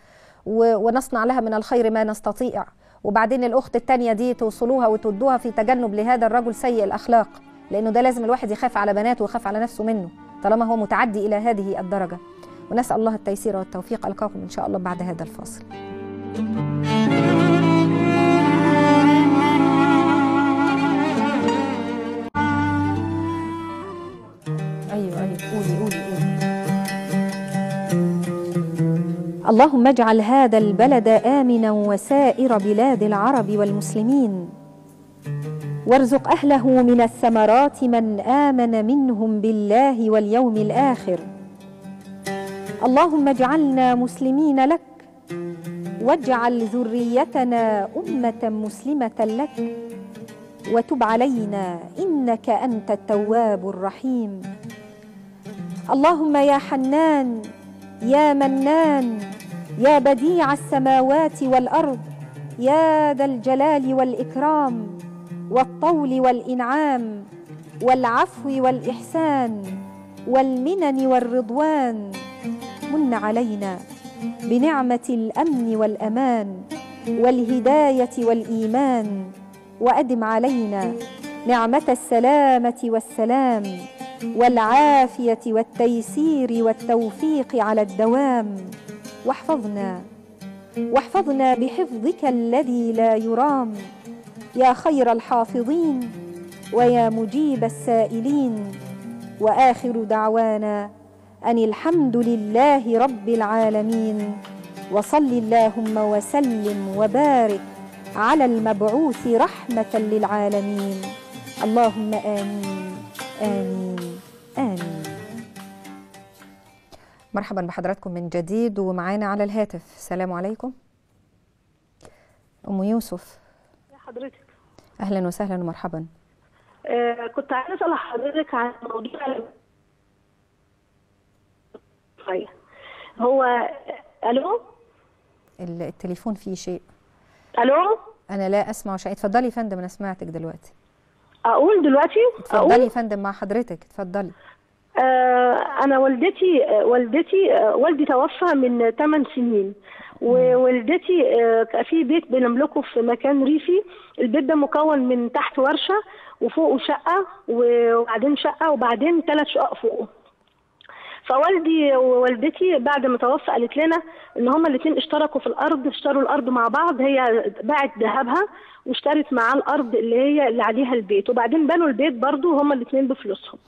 ونصنع لها من الخير ما نستطيع وبعدين الاخت الثانيه دي توصلوها وتودوها في تجنب لهذا الرجل سيء الاخلاق لانه ده لازم الواحد يخاف على بناته ويخاف على نفسه منه طالما هو متعدي الى هذه الدرجه ونسأل الله التيسير والتوفيق ألقاكم إن شاء الله بعد هذا الفاصل أيوة أيوة قولي قولي قولي اللهم اجعل هذا البلد آمنا وسائر بلاد العرب والمسلمين وارزق أهله من الثمرات من آمن منهم بالله واليوم الآخر اللهم اجعلنا مسلمين لك واجعل ذريتنا امه مسلمه لك وتب علينا انك انت التواب الرحيم اللهم يا حنان يا منان يا بديع السماوات والارض يا ذا الجلال والاكرام والطول والانعام والعفو والاحسان والمنن والرضوان تمن علينا بنعمة الأمن والأمان والهداية والإيمان وأدم علينا نعمة السلامة والسلام والعافية والتيسير والتوفيق على الدوام واحفظنا واحفظنا بحفظك الذي لا يرام يا خير الحافظين ويا مجيب السائلين واخر دعوانا أن الحمد لله رب العالمين وصل اللهم وسلم وبارك على المبعوث رحمة للعالمين اللهم آمين آمين آمين مرحبا بحضراتكم من جديد ومعانا على الهاتف السلام عليكم أم يوسف يا حضرتك أهلا وسهلا ومرحبا آه كنت عايزة أسأل حضرتك عن موضوع شويه هو الو التليفون فيه شيء الو انا لا اسمع شيء اتفضلي يا فندم انا سمعتك دلوقتي اقول دلوقتي اتفضلي يا فندم مع حضرتك اتفضلي آه، انا والدتي والدتي والدي توفى من 8 سنين ووالدتي كان آه، في بيت بنملكه في مكان ريفي البيت ده مكون من تحت ورشه وفوقه شقه وبعدين شقه وبعدين ثلاث شقق فوقه فوالدي ووالدتي بعد ما توفى قالت لنا ان هما الاثنين اشتركوا في الارض اشتروا الارض مع بعض هي باعت ذهبها واشترت معاه الارض اللي هي اللي عليها البيت وبعدين بنوا البيت برضه هما الاثنين بفلوسهم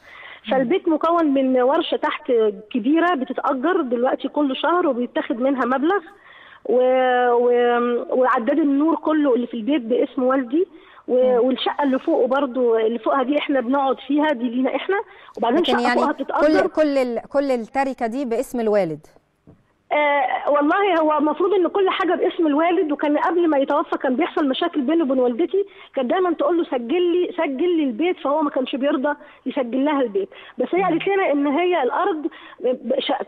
فالبيت مكون من ورشه تحت كبيره بتتاجر دلوقتي كل شهر وبيتاخد منها مبلغ و... و... وعداد النور كله اللي في البيت باسم والدي والشقه اللي فوقه برضو اللي فوقها دي احنا بنقعد فيها دي لينا احنا وبعدين شقه يعني فوقها بتتاجر كل كل كل التركه دي باسم الوالد آه والله هو المفروض ان كل حاجه باسم الوالد وكان قبل ما يتوفى كان بيحصل مشاكل بينه وبين والدتي كانت دايما تقول له سجل لي سجل لي البيت فهو ما كانش بيرضى يسجل لها البيت بس هي قالت لنا ان هي الارض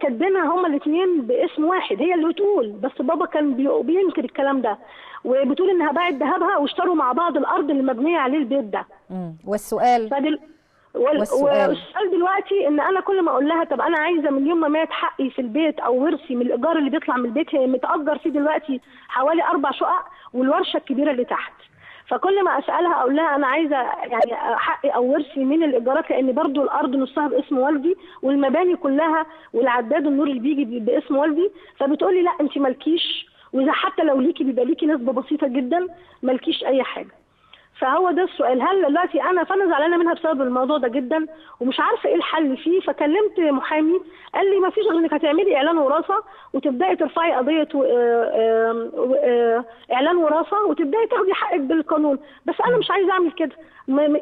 كاتبينها هما الاثنين باسم واحد هي اللي بتقول بس بابا كان بينكر الكلام ده وبتقول انها باعت ذهبها واشتروا مع بعض الارض اللي مبنيه عليه البيت ده والسؤال فدل... وال... والسؤال. والسؤال دلوقتي ان انا كل ما اقول لها طب انا عايزه من يوم ما مات حقي في البيت او ورثي من الايجار اللي بيطلع من البيت هي متاجر فيه دلوقتي حوالي اربع شقق والورشه الكبيره اللي تحت فكل ما اسالها اقول لها انا عايزه يعني حقي او ورثي من الايجارات لان برضو الارض نصها باسم والدي والمباني كلها والعداد النور اللي بيجي باسم والدي فبتقولي لا انت مالكيش واذا حتى لو ليكي بيبقى ليكي نسبه بسيطه جدا مالكيش اي حاجه فهو ده السؤال هل دلوقتي انا فانا زعلانه منها بسبب الموضوع ده جدا ومش عارفه ايه الحل فيه فكلمت محامي قال لي ما فيش غير انك هتعملي اعلان وراثه وتبداي ترفعي قضيه آه، آه، اعلان وراثه وتبداي تاخدي حقك بالقانون بس انا مش عايزه اعمل كده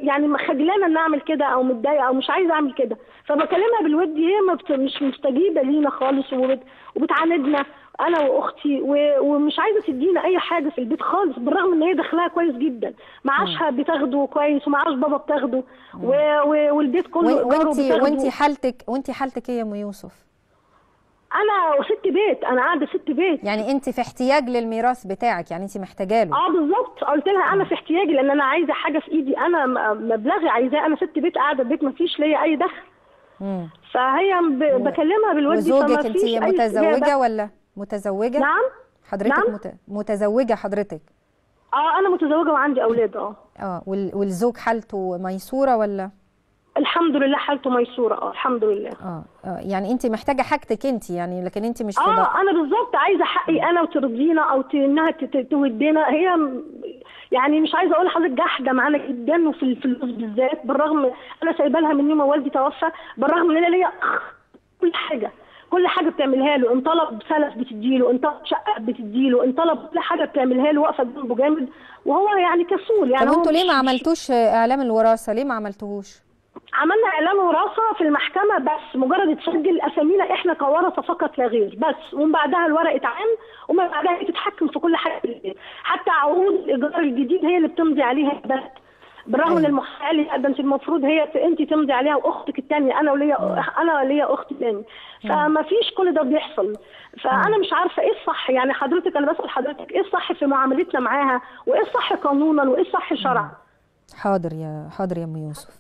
يعني خجلانه ان اعمل كده او متضايقه او مش عايزه اعمل كده فبكلمها بالود هي مش مستجيبه لينا خالص وبتعاندنا انا واختي ومش عايزه تدينا اي حاجه في البيت خالص بالرغم ان هي دخلها كويس جدا معاشها بتاخده كويس ومعاش بابا بتاخده و... و... والبيت كله وانت وانت حالتك وانت حالتك ايه يا ام يوسف؟ انا وست بيت انا قاعده ست بيت يعني انت في احتياج للميراث بتاعك يعني انت محتاجه له اه بالظبط قلت لها انا في احتياجي لان انا عايزه حاجه في ايدي انا مبلغي عايزاه انا ست بيت قاعده بيت ما فيش ليا اي دخل مم. فهي بكلمها بالود فما فيش انت متزوجه ولا متزوجه نعم حضرتك نعم؟ متزوجه حضرتك اه انا متزوجه وعندي اولاد اه اه والزوج حالته ميسوره ولا الحمد لله حالته ميسوره اه الحمد لله اه, آه. يعني انت محتاجه حاجتك انت يعني لكن انت مش اه فضل. انا بالظبط عايزه حقي انا وترضينا او انها تودينا هي يعني مش عايزه اقول لحضرتك جحده معانا جدا وفي الفلوس بالذات بالرغم انا سايبه لها من يوم ما والدي توفى بالرغم ان انا ليا اخ حاجه بتعملها له ان طلب سلف بتديله ان طلب شقه بتديله ان طلب كل حاجه بتعملها له واقفه جنبه جامد وهو يعني كسول يعني طب انتوا ليه ما عملتوش اعلام الوراثه ليه ما عملتوهوش عملنا اعلان وراثه في المحكمه بس مجرد تسجل اسامينا احنا كورثه فقط لا غير بس ومن بعدها الورق اتعمل ومن بعدها تتحكم في كل حاجه حتى عقود الايجار الجديد هي اللي بتمضي عليها بس بالرغم ان المحققه اللي قدمت المفروض هي انت تمضي عليها واختك الثانيه انا وليا انا ليا اخت ثاني فما فيش كل ده بيحصل فانا مش عارفه ايه الصح يعني حضرتك انا بسال حضرتك ايه الصح في معاملتنا معاها وايه الصح قانونا وايه الصح شرعا حاضر يا حاضر يا ام يوسف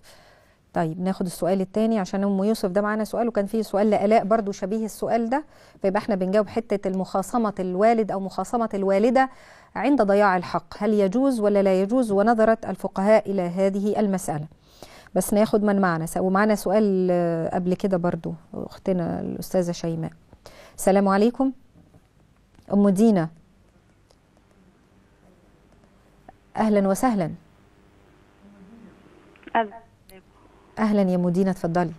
طيب ناخد السؤال الثاني عشان ام يوسف ده معانا سؤال وكان فيه سؤال لالاء برضو شبيه السؤال ده فيبقى احنا بنجاوب حته المخاصمه الوالد او مخاصمه الوالده عند ضياع الحق هل يجوز ولا لا يجوز ونظرت الفقهاء إلى هذه المسألة بس ناخد من معنا ومعنا سؤال آه، قبل كده برضو أختنا الأستاذة شيماء السلام عليكم أم دينا أهلا وسهلا أهلا يا مدينة اتفضلي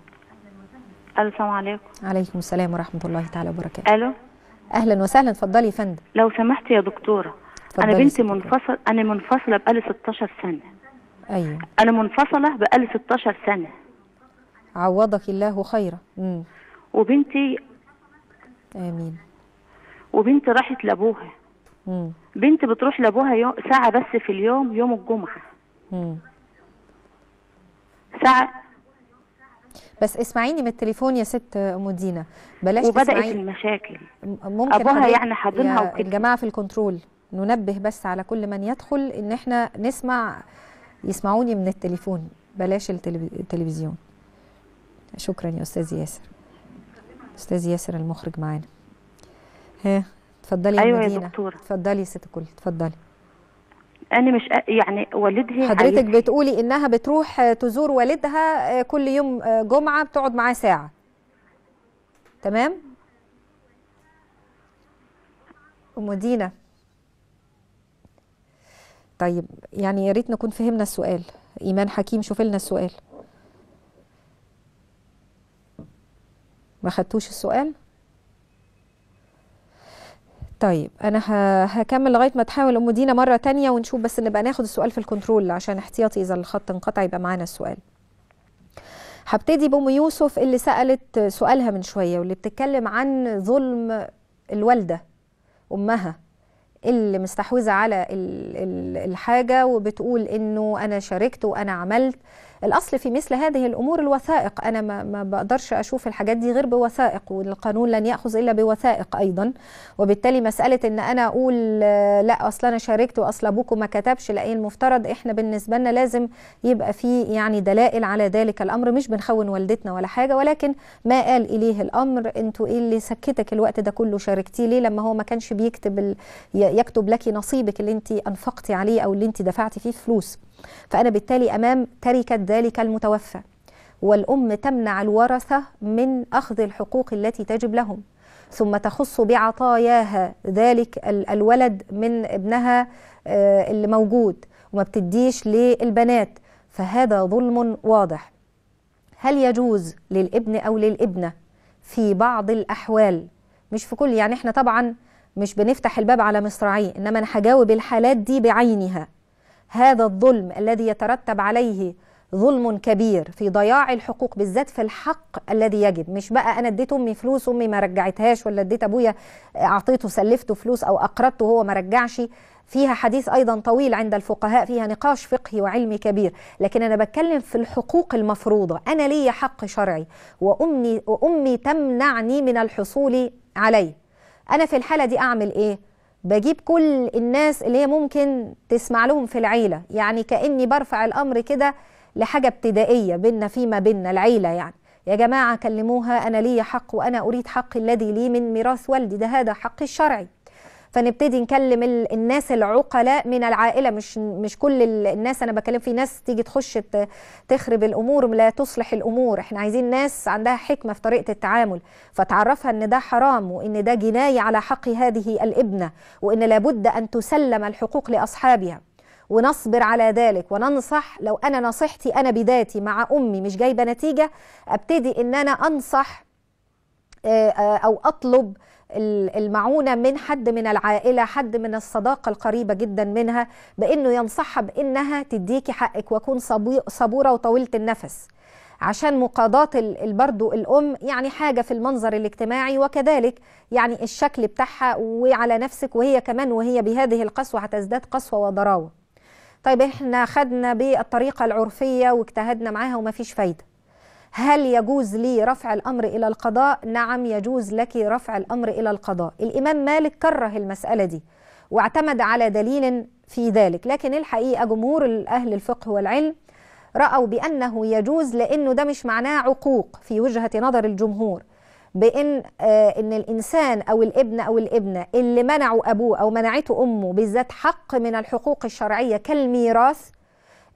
السلام عليكم عليكم السلام ورحمة الله تعالى وبركاته ألو أهلا وسهلا اتفضلي يا فندم لو سمحت يا دكتورة انا بنتي منفصل انا منفصله بقالي 16 سنه ايوه انا منفصله بقالي 16 سنه عوضك الله خيرا امم وبنتي امين وبنتي راحت لابوها امم بنتي بتروح لابوها يوم ساعه بس في اليوم يوم الجمعه امم ساعه بس اسمعيني من التليفون يا ست ام دينا بلاش وبدات تسمعيني. المشاكل ممكن ابوها يعني حاضنها وكده الجماعه في الكنترول ننبه بس على كل من يدخل ان احنا نسمع يسمعوني من التليفون بلاش التلفزيون شكرا يا استاذ ياسر استاذ ياسر المخرج معانا ها اتفضلي أيوة يا مدينه اتفضلي يا ست الكل اتفضلي انا مش يعني والدها حضرتك عايز... بتقولي انها بتروح تزور والدها آه، كل يوم آه، جمعه بتقعد معاه ساعه تمام ام دينا طيب يعني يا ريت نكون فهمنا السؤال ايمان حكيم شوف لنا السؤال ما خدتوش السؤال طيب انا هكمل لغايه ما تحاول ام دينا مره تانية ونشوف بس نبقى ناخد السؤال في الكنترول عشان احتياطي اذا الخط انقطع يبقى معانا السؤال هبتدي بام يوسف اللي سالت سؤالها من شويه واللي بتتكلم عن ظلم الوالده امها اللي مستحوذه على الحاجه وبتقول انه انا شاركت وانا عملت الاصل في مثل هذه الامور الوثائق انا ما, ما بقدرش اشوف الحاجات دي غير بوثائق والقانون لن ياخذ الا بوثائق ايضا وبالتالي مساله ان انا اقول آه، لا اصل انا شاركت واصل ابوكم ما كتبش لا إيه المفترض احنا بالنسبه لنا لازم يبقى في يعني دلائل على ذلك الامر مش بنخون والدتنا ولا حاجه ولكن ما قال اليه الامر انتوا ايه اللي سكتك الوقت ده كله شاركتيه ليه لما هو ما كانش بيكتب ال... يكتب لك نصيبك اللي انت انفقتي عليه او اللي انت دفعتي فيه فلوس فأنا بالتالي أمام تركة ذلك المتوفى والأم تمنع الورثة من أخذ الحقوق التي تجب لهم ثم تخص بعطاياها ذلك الولد من ابنها آه، اللي موجود وما بتديش للبنات فهذا ظلم واضح هل يجوز للابن أو للابنة في بعض الأحوال مش في كل يعني احنا طبعا مش بنفتح الباب على مصراعيه انما انا هجاوب الحالات دي بعينها هذا الظلم الذي يترتب عليه ظلم كبير في ضياع الحقوق بالذات في الحق الذي يجب مش بقى انا اديت امي فلوس امي ما رجعتهاش ولا اديت ابويا اعطيته سلفته فلوس او اقرضته هو ما رجعش فيها حديث ايضا طويل عند الفقهاء فيها نقاش فقهي وعلمي كبير لكن انا بتكلم في الحقوق المفروضه انا لي حق شرعي وامي وامي تمنعني من الحصول عليه انا في الحاله دي اعمل ايه بجيب كل الناس اللي هي ممكن تسمع لهم في العيله يعني كاني برفع الامر كده لحاجه ابتدائيه بينا فيما بينا العيله يعني يا جماعه كلموها انا لي حق وانا اريد حقي الذي لي من ميراث والدي ده هذا حقي الشرعي فنبتدي نكلم الناس العقلاء من العائله مش مش كل الناس انا بكلم في ناس تيجي تخش تخرب الامور لا تصلح الامور احنا عايزين ناس عندها حكمه في طريقه التعامل فتعرفها ان ده حرام وان ده جنايه على حق هذه الابنه وان لابد ان تسلم الحقوق لاصحابها ونصبر على ذلك وننصح لو انا نصيحتي انا بذاتي مع امي مش جايبه نتيجه ابتدي ان انا انصح آه، آه، او اطلب المعونة من حد من العائلة حد من الصداقة القريبة جدا منها بأنه ينصحها بأنها تديكي حقك وأكون صبورة وطويلة النفس عشان مقاضاة برضو الأم يعني حاجة في المنظر الاجتماعي وكذلك يعني الشكل بتاعها وعلى نفسك وهي كمان وهي بهذه القسوة هتزداد قسوة وضراوة طيب احنا خدنا بالطريقة العرفية واجتهدنا معاها وما فيش فايدة هل يجوز لي رفع الأمر إلى القضاء؟ نعم يجوز لك رفع الأمر إلى القضاء الإمام مالك كره المسألة دي واعتمد على دليل في ذلك لكن الحقيقة جمهور أهل الفقه والعلم رأوا بأنه يجوز لأنه ده مش معناه عقوق في وجهة نظر الجمهور بان آه ان الانسان او الابن او الابنه اللي منعوا ابوه او منعته امه بالذات حق من الحقوق الشرعيه كالميراث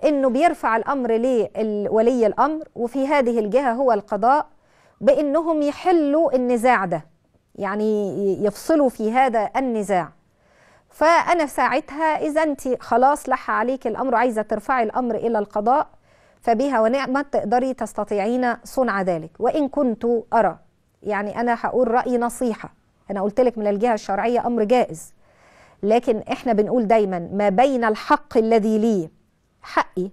انه بيرفع الامر لولي الامر وفي هذه الجهه هو القضاء بانهم يحلوا النزاع ده يعني يفصلوا في هذا النزاع فانا ساعتها اذا انت خلاص لح عليك الامر عايزه ترفعي الامر الى القضاء فبها ونعمه تقدري تستطيعين صنع ذلك وان كنت ارى يعني انا هقول راي نصيحه انا قلت لك من الجهه الشرعيه امر جائز لكن احنا بنقول دايما ما بين الحق الذي لي حقي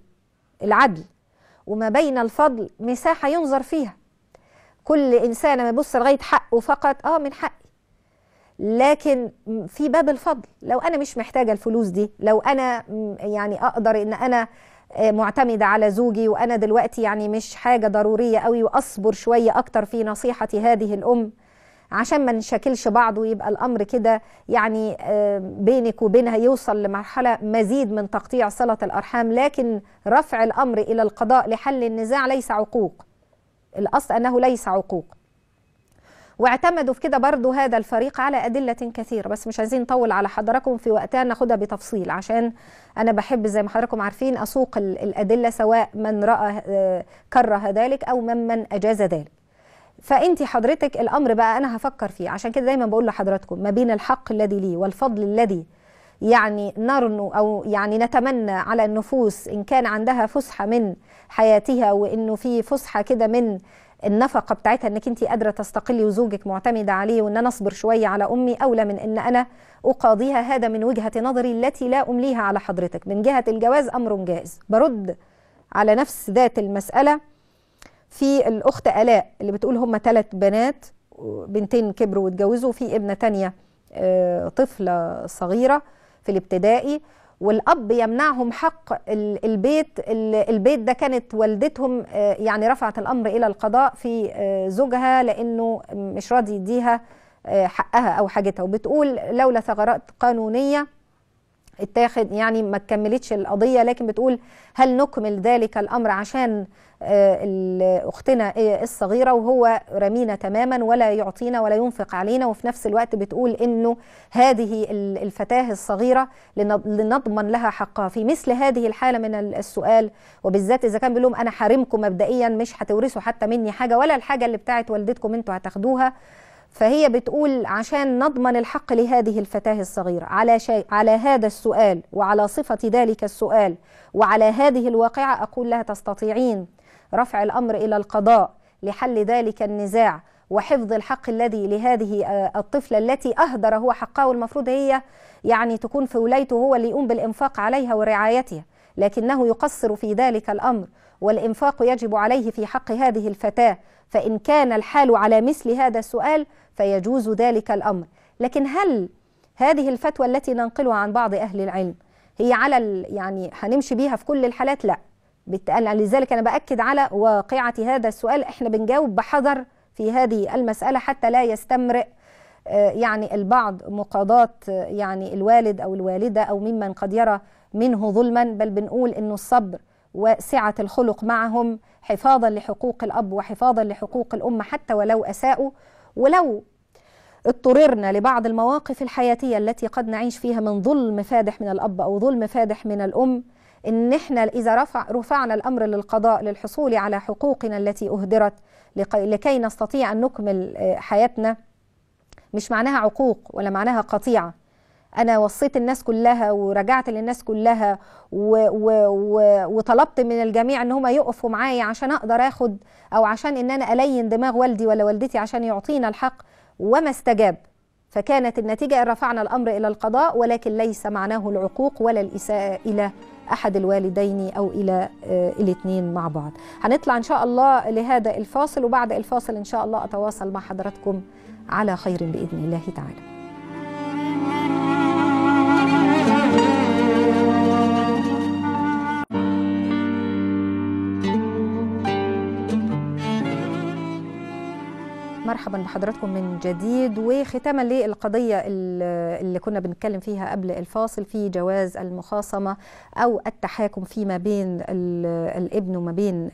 العدل وما بين الفضل مساحة ينظر فيها كل إنسان ما يبص لغاية حقه فقط آه من حقي لكن في باب الفضل لو أنا مش محتاجة الفلوس دي لو أنا يعني أقدر إن أنا آه، معتمدة على زوجي وأنا دلوقتي يعني مش حاجة ضرورية قوي وأصبر شوية أكتر في نصيحة هذه الأم عشان ما نشكلش بعض ويبقى الامر كده يعني آه، بينك وبينها يوصل لمرحله مزيد من تقطيع صله الارحام لكن رفع الامر الى القضاء لحل النزاع ليس عقوق الاصل انه ليس عقوق واعتمدوا في كده برضو هذا الفريق على أدلة كثيرة بس مش عايزين نطول على حضراتكم في وقتها ناخدها بتفصيل عشان أنا بحب زي ما حضراتكم عارفين أسوق الأدلة سواء من رأى آه، كره ذلك أو من من أجاز ذلك فانت حضرتك الامر بقى انا هفكر فيه عشان كده دايما بقول لحضراتكم ما بين الحق الذي لي والفضل الذي يعني نرنو او يعني نتمنى على النفوس ان كان عندها فسحه من حياتها وانه في فسحه كده من النفقه بتاعتها انك انت قادره تستقلي وزوجك معتمده عليه وان انا اصبر شويه على امي اولى من ان انا اقاضيها هذا من وجهه نظري التي لا امليها على حضرتك من جهه الجواز امر جائز برد على نفس ذات المساله في الأخت آلاء اللي بتقول هم ثلاث بنات بنتين كبروا واتجوزوا وفي ابنة تانية آه، طفلة صغيرة في الابتدائي والاب يمنعهم حق البيت البيت ده كانت والدتهم آه، يعني رفعت الامر الى القضاء في آه، زوجها لانه مش راضي يديها حقها او حاجتها وبتقول لولا ثغرات قانونيه اتاخد يعني ما كملتش القضيه لكن بتقول هل نكمل ذلك الامر عشان آه، اختنا آه، الصغيره وهو رمينا تماما ولا يعطينا ولا ينفق علينا وفي نفس الوقت بتقول انه هذه الفتاه الصغيره لنضمن لها حقها في مثل هذه الحاله من السؤال وبالذات اذا كان بيقول لهم انا حارمكم مبدئيا مش هتورثوا حتى مني حاجه ولا الحاجه اللي بتاعت والدتكم انتوا هتاخدوها فهي بتقول عشان نضمن الحق لهذه الفتاة الصغيرة على, شيء على هذا السؤال وعلى صفة ذلك السؤال وعلى هذه الواقعة أقول لها تستطيعين رفع الأمر إلى القضاء لحل ذلك النزاع وحفظ الحق الذي لهذه آه، الطفلة التي أهدر هو حقها والمفروض هي يعني تكون في ولايته هو اللي يقوم بالإنفاق عليها ورعايتها لكنه يقصر في ذلك الأمر والإنفاق يجب عليه في حق هذه الفتاة فإن كان الحال على مثل هذا السؤال فيجوز ذلك الأمر لكن هل هذه الفتوى التي ننقلها عن بعض أهل العلم هي على يعني هنمشي بيها في كل الحالات لا لذلك أنا بأكد على واقعة هذا السؤال إحنا بنجاوب بحذر في هذه المسألة حتى لا يستمرئ آه، يعني البعض مقاضاة آه، يعني الوالد أو الوالدة أو ممن قد يرى منه ظلما بل بنقول إنه الصبر وسعة الخلق معهم حفاظا لحقوق الأب وحفاظا لحقوق الأم حتى ولو أساءوا ولو اضطررنا لبعض المواقف الحياتية التي قد نعيش فيها من ظلم فادح من الأب أو ظلم فادح من الأم إن إحنا إذا رفع رفعنا الأمر للقضاء للحصول على حقوقنا التي أهدرت لكي نستطيع أن نكمل آه، حياتنا مش معناها عقوق ولا معناها قطيعة انا وصيت الناس كلها ورجعت للناس كلها و و و وطلبت من الجميع ان هم يقفوا معايا عشان اقدر اخد او عشان ان انا الين دماغ والدي ولا والدتي عشان يعطينا الحق وما استجاب فكانت النتيجه ان رفعنا الامر الى القضاء ولكن ليس معناه العقوق ولا الاساءه الى احد الوالدين او الى آه، الاثنين مع بعض هنطلع ان شاء الله لهذا الفاصل وبعد الفاصل ان شاء الله اتواصل مع حضراتكم على خير باذن الله تعالى مرحبا بحضراتكم من جديد وختاما للقضية اللي كنا بنتكلم فيها قبل الفاصل في جواز المخاصمة أو التحاكم فيما بين الابن وما بين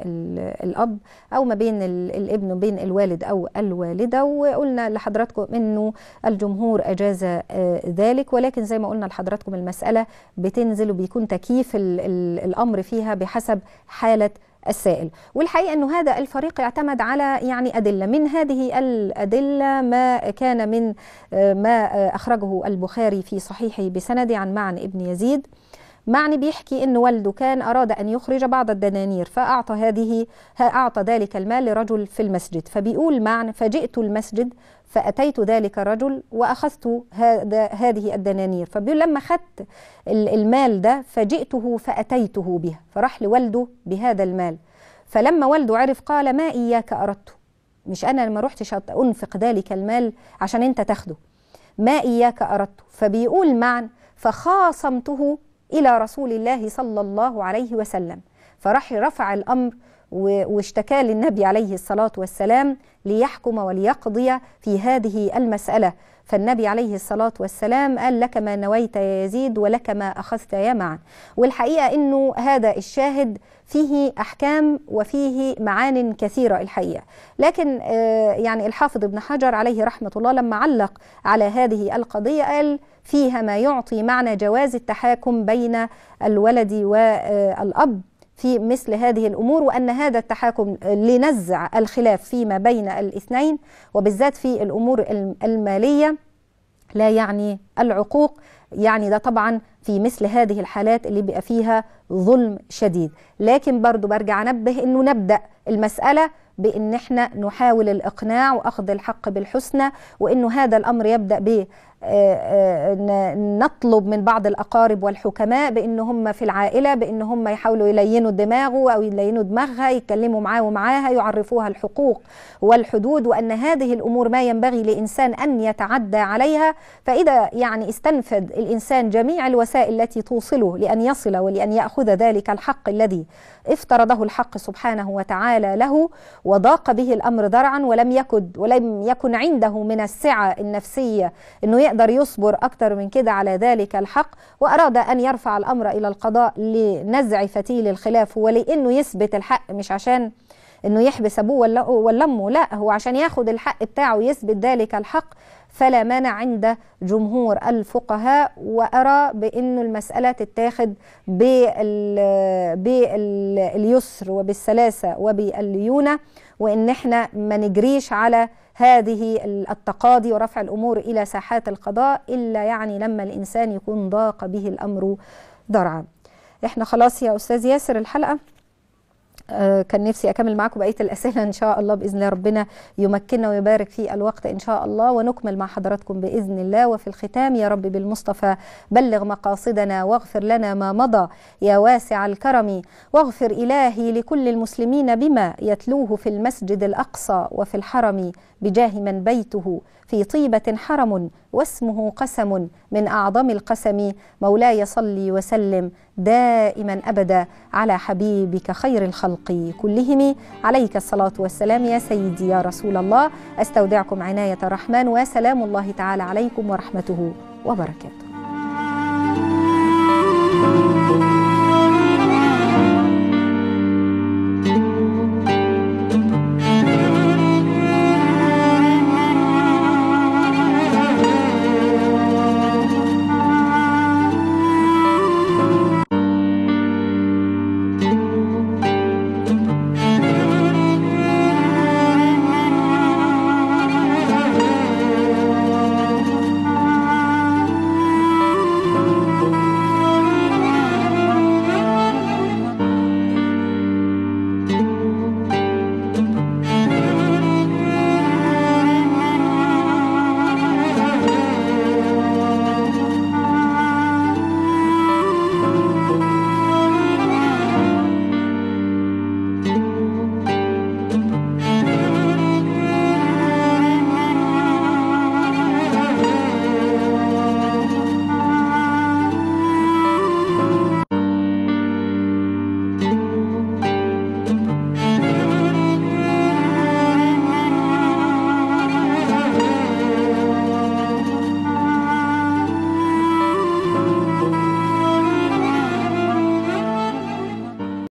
الأب أو ما بين الابن وبين الوالد أو الوالدة وقلنا لحضراتكم أنه الجمهور أجاز آه، ذلك ولكن زي ما قلنا لحضراتكم المسألة بتنزل وبيكون تكييف الأمر فيها بحسب حالة السائل والحقيقة أنه هذا الفريق اعتمد على يعني أدلة من هذه الأدلة ما كان من آه، ما آه، أخرجه البخاري في صحيحه بسند عن معن ابن يزيد معني بيحكي أن والده كان أراد أن يخرج بعض الدنانير فأعطى هذه أعطى ذلك المال لرجل في المسجد فبيقول معنى فجئت المسجد فأتيت ذلك الرجل وأخذت هذا هذه الدنانير فبيقول لما خدت المال ده فجئته فأتيته بها فراح لوالده بهذا المال فلما والده عرف قال ما إياك أردت مش أنا ما روحتش أنفق ذلك المال عشان أنت تاخده ما إياك أردت فبيقول معن فخاصمته إلى رسول الله صلى الله عليه وسلم فراح رفع الأمر واشتكى للنبي عليه الصلاة والسلام ليحكم وليقضي في هذه المسألة فالنبي عليه الصلاة والسلام قال لك ما نويت يا يزيد ولك ما أخذت يا معا والحقيقة أنه هذا الشاهد فيه أحكام وفيه معان كثيرة الحقيقة لكن آه، يعني الحافظ ابن حجر عليه رحمة الله لما علق على هذه القضية قال فيها ما يعطي معنى جواز التحاكم بين الولد والأب في مثل هذه الأمور وأن هذا التحاكم لنزع الخلاف فيما بين الاثنين وبالذات في الأمور المالية لا يعني العقوق يعني ده طبعا في مثل هذه الحالات اللي بيبقى فيها ظلم شديد لكن برضو برجع انبه انه نبدا المساله بان احنا نحاول الاقناع واخذ الحق بالحسنى وانه هذا الامر يبدا آه، آه، نطلب من بعض الأقارب والحكماء بأن هم في العائلة بأن هم يحاولوا يلينوا دماغه أو يلينوا دماغها يتكلموا معاه ومعاها يعرفوها الحقوق والحدود وأن هذه الأمور ما ينبغي لإنسان أن يتعدى عليها فإذا يعني استنفذ الإنسان جميع الوسائل التي توصله لأن يصل ولأن يأخذ ذلك الحق الذي افترضه الحق سبحانه وتعالى له وضاق به الأمر ذرعا ولم يكن ولم يكن عنده من السعة النفسية أنه يقدر يصبر أكتر من كده على ذلك الحق وأراد أن يرفع الأمر إلى القضاء لنزع فتيل الخلاف ولأنه يثبت الحق مش عشان انه يحبس ابوه ولا امه لا هو عشان ياخد الحق بتاعه يثبت ذلك الحق فلا مانع عند جمهور الفقهاء وارى بأن المساله تتاخد باليسر وبالسلاسه وباليونة وان احنا ما نجريش على هذه التقاضي ورفع الأمور إلى ساحات القضاء إلا يعني لما الإنسان يكون ضاق به الأمر ضرعا احنا خلاص يا أستاذ ياسر الحلقة آه، كان نفسي اكمل معاكم بقيه الاسئله ان شاء الله باذن الله ربنا يمكننا ويبارك في الوقت ان شاء الله ونكمل مع حضراتكم باذن الله وفي الختام يا رب بالمصطفى بلغ مقاصدنا واغفر لنا ما مضى يا واسع الكرم واغفر الهي لكل المسلمين بما يتلوه في المسجد الاقصى وفي الحرم بجاه من بيته في طيبة حرم واسمه قسم من أعظم القسم مولاي صلي وسلم دائما أبدا على حبيبك خير الخلق كلهم عليك الصلاة والسلام يا سيدي يا رسول الله أستودعكم عناية الرحمن وسلام الله تعالى عليكم ورحمته وبركاته